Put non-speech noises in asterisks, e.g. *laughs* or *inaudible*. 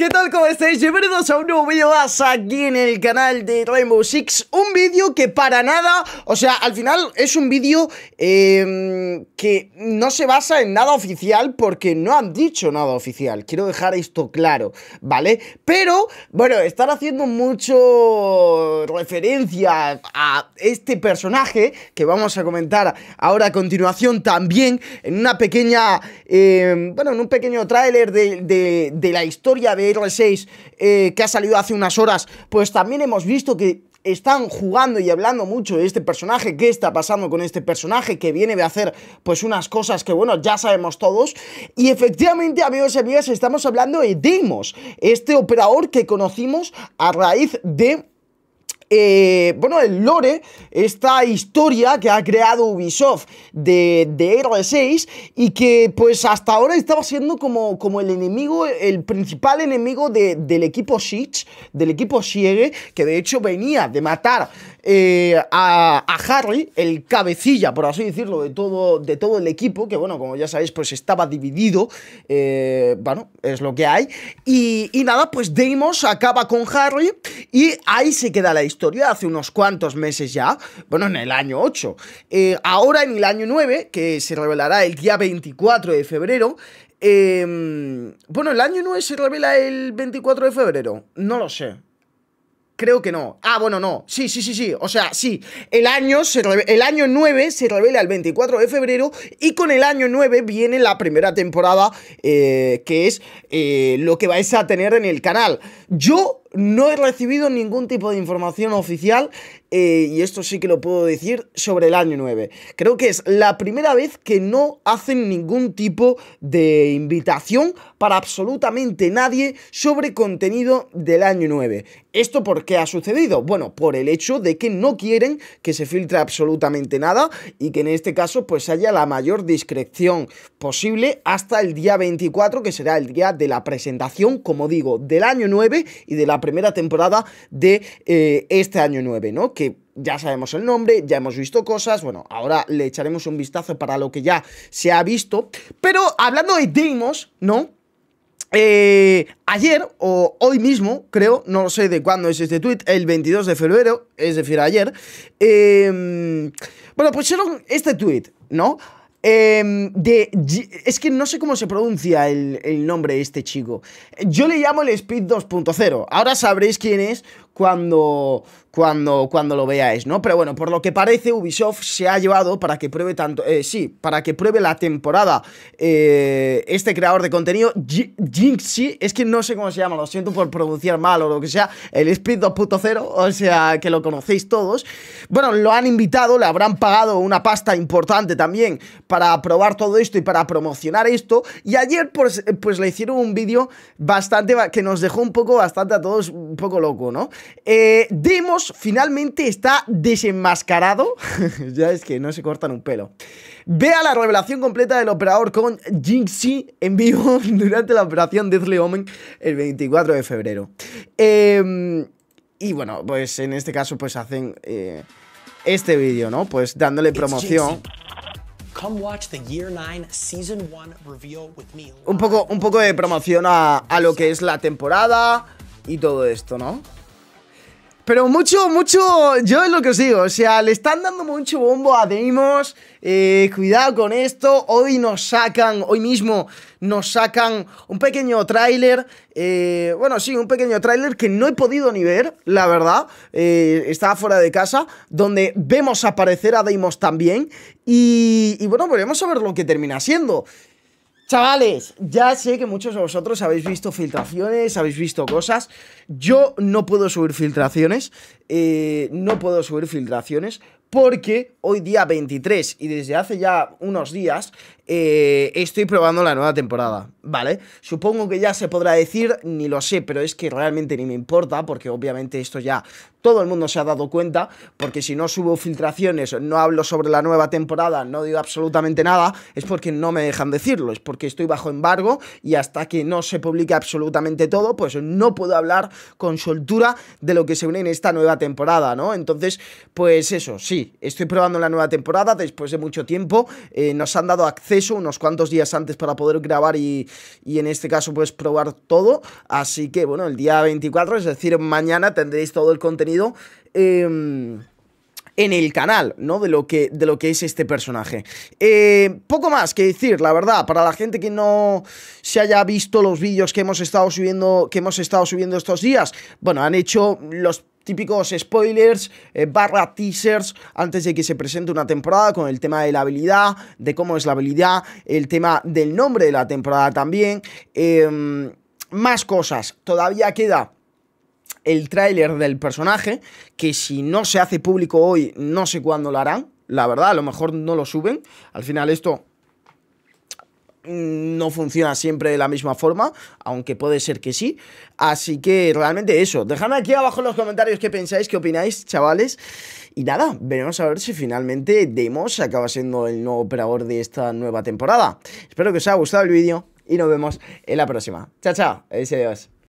¿qué tal? ¿Cómo estáis? Bienvenidos a un nuevo vídeo más aquí en el canal de Rainbow Six Un vídeo que para nada, o sea, al final es un vídeo em, que no se basa en nada oficial Porque no han dicho nada oficial, quiero dejar esto claro, ¿vale? Pero, bueno, están haciendo mucho referencia a este personaje Que vamos a comentar ahora a continuación también En una pequeña, em, bueno, en un pequeño tráiler de la historia de 6 eh, que ha salido hace unas horas, pues también hemos visto que están jugando y hablando mucho de este personaje, qué está pasando con este personaje que viene de hacer pues unas cosas que bueno, ya sabemos todos y efectivamente amigos y amigas estamos hablando de Deimos, este operador que conocimos a raíz de eh, bueno, el lore, esta historia que ha creado Ubisoft de, de 6 y que pues hasta ahora estaba siendo como, como el enemigo, el principal enemigo del equipo Siege, del equipo Siege, que de hecho venía de matar eh, a, Harry, el cabecilla, por así decirlo, de todo, de todo el equipo, que bueno, como ya sabéis, pues estaba dividido, eh, bueno, es lo que hay. Y, nada, pues Deimos acaba con Harry y ahí se queda la historia, hace unos cuantos meses ya, bueno, en el año 8. Eh, ahora en el año 9, que se revelará el día 24 de febrero, em, bueno, el año 9 se revela el 24 de febrero. No lo sé. Creo que no. Ah, bueno, no. Sí, sí, sí, sí. O sea, sí. El año, el año 9 se revela el 24 de febrero y con el año 9 viene la primera temporada eh, que es eh, lo que vais a tener en el canal. Yo no he recibido ningún tipo de información oficial, eh, y esto sí que lo puedo decir, sobre el año 9. Creo que es la primera vez que no hacen ningún tipo de invitación para absolutamente nadie sobre contenido del año 9. ¿Esto por qué ha sucedido? Bueno, por el hecho de que no quieren que se filtre absolutamente nada y que en este caso pues haya la mayor discreción posible hasta el día 24, que será el día de la presentación, como digo, del año 9 y de la primera temporada de eh, este año 9, ¿no? Que ya sabemos el nombre, ya hemos visto cosas, bueno, ahora le echaremos un vistazo para lo que ya se ha visto. Pero hablando de Deimos, ¿no? Eh, ayer o hoy mismo, creo, no sé de cuándo es este tweet, el 22 de febrero, es decir, ayer. Eh, bueno, pusieron este tuit, ¿no? Em, de, es que no sé cómo se pronuncia el, el nombre de este chico. Yo le llamo el Speed 2.0. Ahora sabréis quién es cuando, cuando, cuando lo veáis, ¿no? Pero bueno, por lo que parece, Ubisoft se ha llevado para que pruebe tanto, eh, sí, para que pruebe la temporada eh, este creador de contenido, Jinxi, es que no sé cómo se llama, lo siento por pronunciar mal o lo que sea, el Speed 2.0, o sea, que lo conocéis todos. Bueno, lo han invitado, le habrán pagado una pasta importante también para probar todo esto y para promocionar esto. Y ayer, pues, pues le hicieron un vídeo bastante, que nos dejó un poco, bastante a todos un poco loco, ¿no? Eh, Demos finalmente está desenmascarado. *laughs* ya es que no se cortan un pelo. Vea la revelación completa del operador con Jinxi en vivo *laughs* durante la operación Deathly Omen el 24 de febrero. Em, y bueno, pues en este caso pues hacen eh, este vídeo, ¿no? Pues dándole promoción. Un poco, un poco de promoción a, a lo que es la temporada y todo esto, ¿no? Pero mucho, mucho, yo es lo que os digo, o sea, le están dando mucho bombo a Deimos, eh, cuidado con esto, hoy nos sacan, hoy mismo nos sacan un pequeño tráiler, eh, bueno, sí, un pequeño tráiler que no he podido ni ver, la verdad, eh, estaba fuera de casa, donde vemos aparecer a Deimos también, y, y bueno, volvemos a ver lo que termina siendo. Chavales, ya sé que muchos de vosotros habéis visto filtraciones, habéis visto cosas. Yo no puedo subir filtraciones, eh, no puedo subir filtraciones porque hoy día 23 y desde hace ya unos días eh, estoy probando la nueva temporada, ¿vale? Supongo que ya se podrá decir, ni lo sé, pero es que realmente ni me importa porque obviamente esto ya todo el mundo se ha dado cuenta, porque si no subo filtraciones, no hablo sobre la nueva temporada, no digo absolutamente nada, es porque no me dejan decirlo, es porque estoy bajo embargo y hasta que no se publique absolutamente todo, pues no puedo hablar con soltura de lo que se une en esta nueva temporada, ¿no? Entonces, pues eso, sí estoy probando la nueva temporada después de mucho tiempo. Eh, nos han dado acceso unos cuantos días antes para poder grabar y, en este caso pues probar todo. Así que bueno, el día 24, es decir, mañana tendréis todo el contenido. Em, en el canal, ¿no? De lo que, de lo que es este personaje. Eh, poco más que decir, la verdad, para la gente que no se haya visto los vídeos que hemos estado subiendo, que hemos estado subiendo estos días, bueno, han hecho los típicos spoilers eh, barra teasers antes de que se presente una temporada con el tema de la habilidad, de cómo es la habilidad, el tema del nombre de la temporada también. Em, más cosas, todavía queda el tráiler del personaje, que si no se hace público hoy, no sé cuándo lo harán. La verdad, a lo mejor no lo suben. Al final esto Mm, no funciona siempre de la misma forma, aunque puede ser que sí. Así que realmente eso. Dejadme aquí abajo en los comentarios qué pensáis, qué opináis, chavales. Y nada, veremos a ver si finalmente Demos acaba siendo el nuevo operador de esta nueva temporada. Espero que os haya gustado el vídeo y nos vemos en la próxima. Chao, chao. Adiós.